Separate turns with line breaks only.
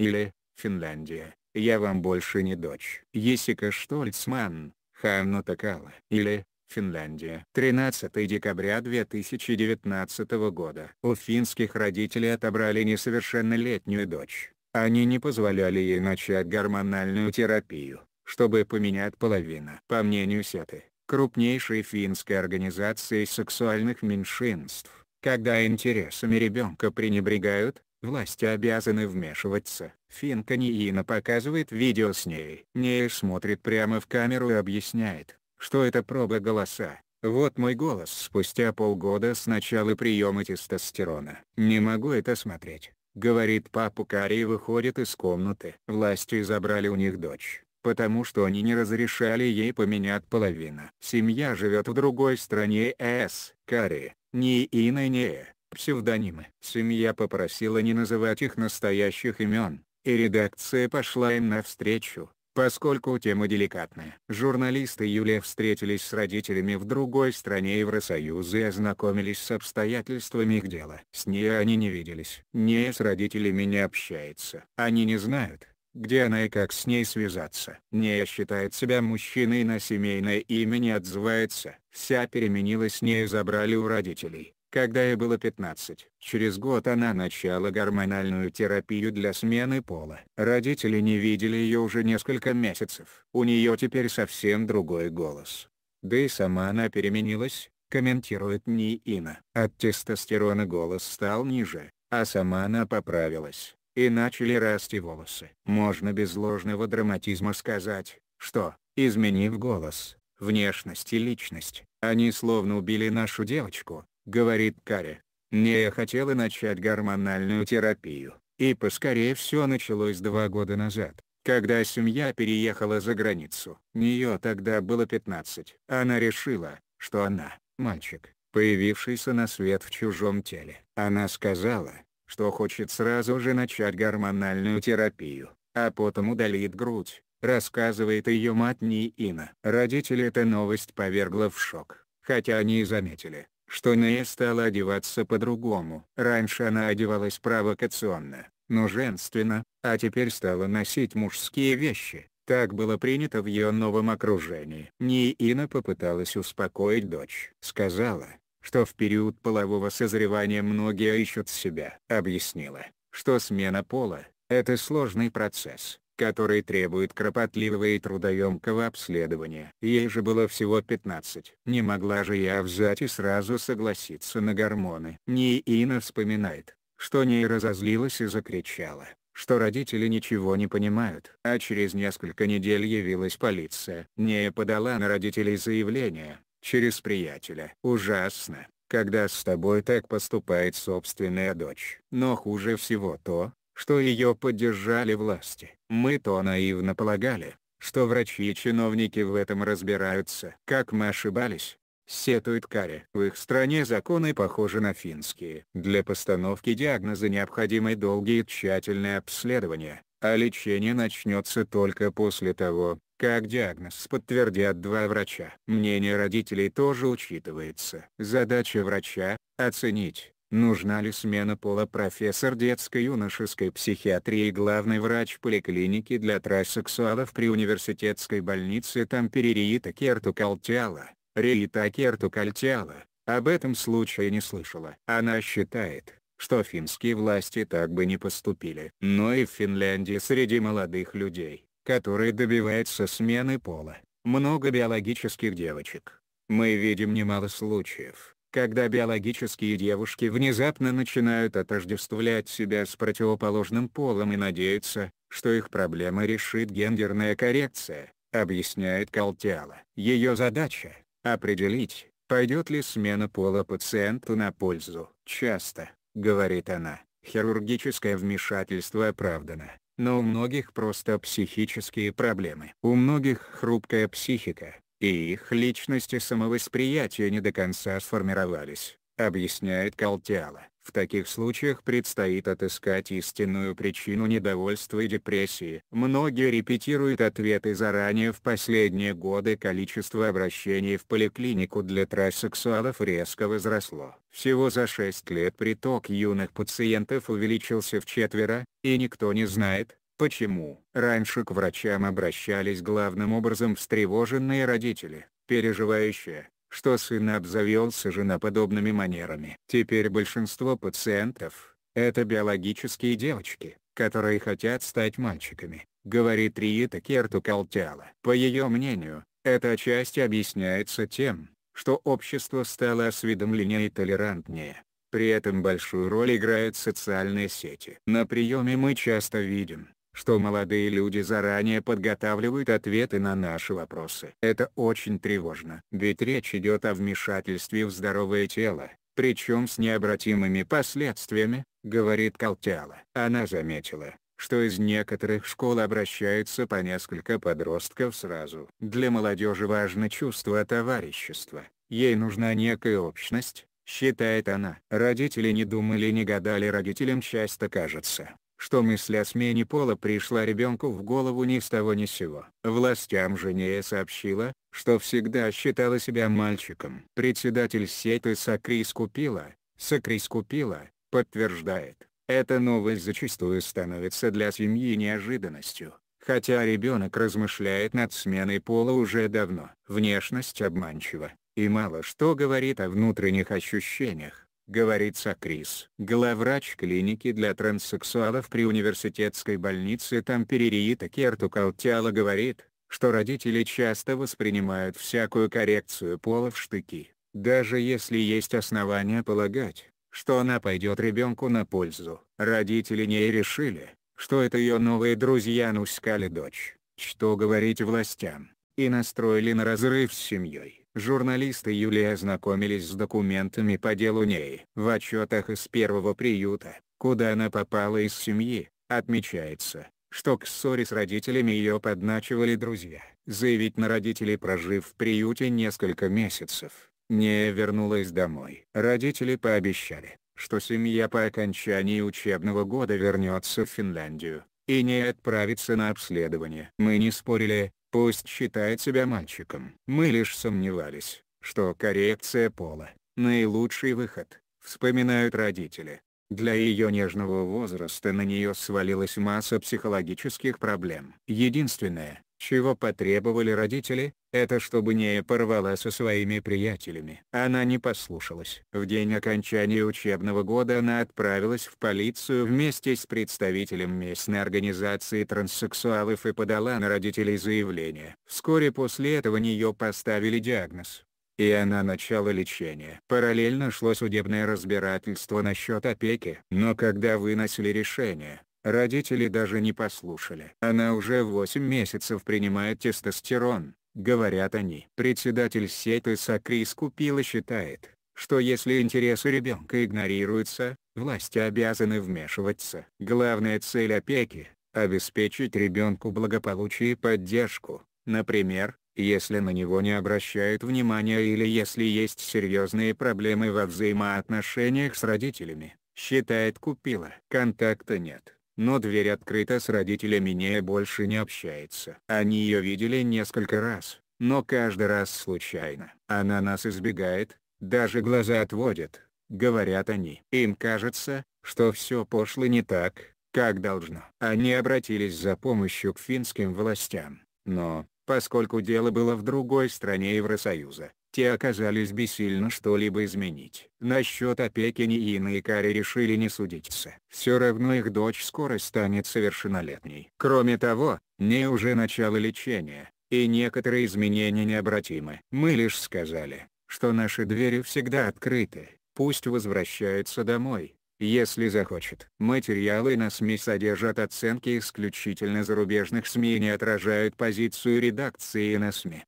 Или, Финляндия, я вам больше не дочь. Есика Штольцман, Ханна Такала. Или, Финляндия. 13 декабря 2019 года. У финских родителей отобрали несовершеннолетнюю дочь. Они не позволяли ей начать гормональную терапию, чтобы поменять половину. По мнению СЕТы, крупнейшей финской организации сексуальных меньшинств, когда интересами ребенка пренебрегают, Власти обязаны вмешиваться. Финка Ниина показывает видео с ней. Ней смотрит прямо в камеру и объясняет, что это проба голоса. Вот мой голос спустя полгода с начала приема тестостерона. Не могу это смотреть. Говорит папу Кари и выходит из комнаты. Власти забрали у них дочь потому что они не разрешали ей поменять половину. Семья живет в другой стране С. Кари, ни и ни псевдонимы. Семья попросила не называть их настоящих имен, и редакция пошла им навстречу, поскольку тема деликатная. Журналисты Юлия встретились с родителями в другой стране Евросоюза и ознакомились с обстоятельствами их дела. С ней они не виделись. Не с родителями не общается. Они не знают, где она и как с ней связаться. Нея считает себя мужчиной на семейное имя не отзывается. Вся переменилась Нею забрали у родителей когда ей было 15. Через год она начала гормональную терапию для смены пола. Родители не видели ее уже несколько месяцев. У нее теперь совсем другой голос. Да и сама она переменилась, комментирует Ниина. От тестостерона голос стал ниже, а сама она поправилась, и начали расти волосы. Можно без ложного драматизма сказать, что, изменив голос, внешность и личность, они словно убили нашу девочку, говорит Каря. «Не я хотела начать гормональную терапию, и поскорее все началось два года назад, когда семья переехала за границу. Нее тогда было 15. Она решила, что она – мальчик, появившийся на свет в чужом теле. Она сказала, что хочет сразу же начать гормональную терапию, а потом удалит грудь, рассказывает ее мать Нина. Родители эта новость повергла в шок, хотя они и заметили, что Нея стала одеваться по-другому. Раньше она одевалась провокационно, но женственно, а теперь стала носить мужские вещи. Так было принято в ее новом окружении. Ниина попыталась успокоить дочь. Сказала, что в период полового созревания многие ищут себя. Объяснила, что смена пола — это сложный процесс, которые требует кропотливого и трудоемкого обследования. Ей же было всего 15. Не могла же я взять и сразу согласиться на гормоны. Нина вспоминает, что Ней разозлилась и закричала, что родители ничего не понимают. А через несколько недель явилась полиция. Нея подала на родителей заявление, через приятеля. Ужасно, когда с тобой так поступает собственная дочь. Но хуже всего то, что ее поддержали власти. Мы то наивно полагали, что врачи и чиновники в этом разбираются. Как мы ошибались, сетует Кари. В их стране законы похожи на финские. Для постановки диагноза необходимы долгие и тщательные обследования, а лечение начнется только после того, как диагноз подтвердят два врача. Мнение родителей тоже учитывается. Задача врача – оценить, Нужна ли смена пола профессор детско-юношеской психиатрии и главный врач поликлиники для трассексуалов при университетской больнице Тампери Риита Кертукалтиала? Риита Кертукалтиала, об этом случае не слышала. Она считает, что финские власти так бы не поступили. Но и в Финляндии среди молодых людей, которые добиваются смены пола, много биологических девочек. Мы видим немало случаев, когда биологические девушки внезапно начинают отождествлять себя с противоположным полом и надеются, что их проблема решит гендерная коррекция, объясняет Калтиала. Ее задача — определить, пойдет ли смена пола пациенту на пользу. Часто, говорит она, хирургическое вмешательство оправдано, но у многих просто психические проблемы. У многих хрупкая психика, и их личности самовосприятия не до конца сформировались, объясняет Калтиала. В таких случаях предстоит отыскать истинную причину недовольства и депрессии. Многие репетируют ответы заранее в последние годы количество обращений в поликлинику для транссексуалов резко возросло. Всего за 6 лет приток юных пациентов увеличился в четверо, и никто не знает, Почему раньше к врачам обращались главным образом встревоженные родители, переживающие, что сын обзавелся женоподобными манерами. Теперь большинство пациентов – это биологические девочки, которые хотят стать мальчиками, говорит Риита Кертукалтяла. По ее мнению, это отчасти объясняется тем, что общество стало осведомленнее и толерантнее. При этом большую роль играют социальные сети. На приеме мы часто видим, что молодые люди заранее подготавливают ответы на наши вопросы. Это очень тревожно. Ведь речь идет о вмешательстве в здоровое тело, причем с необратимыми последствиями, говорит Колтяла. Она заметила, что из некоторых школ обращаются по несколько подростков сразу. Для молодежи важно чувство товарищества, ей нужна некая общность, считает она. Родители не думали не гадали родителям часто кажется, что мысль о смене пола пришла ребенку в голову ни с того ни с сего. Властям Женея сообщила, что всегда считала себя мальчиком. Председатель сети Сакрис Купила, Сакрис Купила, подтверждает, эта новость зачастую становится для семьи неожиданностью, хотя ребенок размышляет над сменой пола уже давно. Внешность обманчива, и мало что говорит о внутренних ощущениях говорит Сакрис. Главврач клиники для транссексуалов при университетской больнице Тамперериита Кертукалтиала говорит, что родители часто воспринимают всякую коррекцию пола в штыки, даже если есть основания полагать, что она пойдет ребенку на пользу. Родители не решили, что это ее новые друзья нускали дочь, что говорить властям, и настроили на разрыв с семьей журналисты Юлии ознакомились с документами по делу Ней. В отчетах из первого приюта, куда она попала из семьи, отмечается, что к ссоре с родителями ее подначивали друзья. Заявить на родителей прожив в приюте несколько месяцев, Нея вернулась домой. Родители пообещали, что семья по окончании учебного года вернется в Финляндию, и не отправится на обследование. Мы не спорили, Пусть считает себя мальчиком. Мы лишь сомневались, что коррекция пола – наилучший выход, вспоминают родители. Для ее нежного возраста на нее свалилась масса психологических проблем. Единственное, чего потребовали родители, это чтобы не порвала со своими приятелями. Она не послушалась. В день окончания учебного года она отправилась в полицию вместе с представителем местной организации транссексуалов и подала на родителей заявление. Вскоре после этого нее поставили диагноз и она начала лечение. Параллельно шло судебное разбирательство насчет опеки. Но когда выносили решение, Родители даже не послушали. Она уже 8 месяцев принимает тестостерон, говорят они. Председатель сети Сакрис Купила считает, что если интересы ребенка игнорируются, власти обязаны вмешиваться. Главная цель опеки – обеспечить ребенку благополучие и поддержку, например, если на него не обращают внимания или если есть серьезные проблемы во взаимоотношениях с родителями, считает Купила. Контакта нет но дверь открыта с родителями Нея больше не общается. Они ее видели несколько раз, но каждый раз случайно. Она нас избегает, даже глаза отводит, говорят они. Им кажется, что все пошло не так, как должно. Они обратились за помощью к финским властям, но, поскольку дело было в другой стране Евросоюза, те оказались бессильны что-либо изменить. Насчет опеки Ни и Кари решили не судиться. Все равно их дочь скоро станет совершеннолетней. Кроме того, не уже начало лечения, и некоторые изменения необратимы. Мы лишь сказали, что наши двери всегда открыты, пусть возвращается домой, если захочет. Материалы на СМИ содержат оценки исключительно зарубежных СМИ и не отражают позицию редакции на СМИ.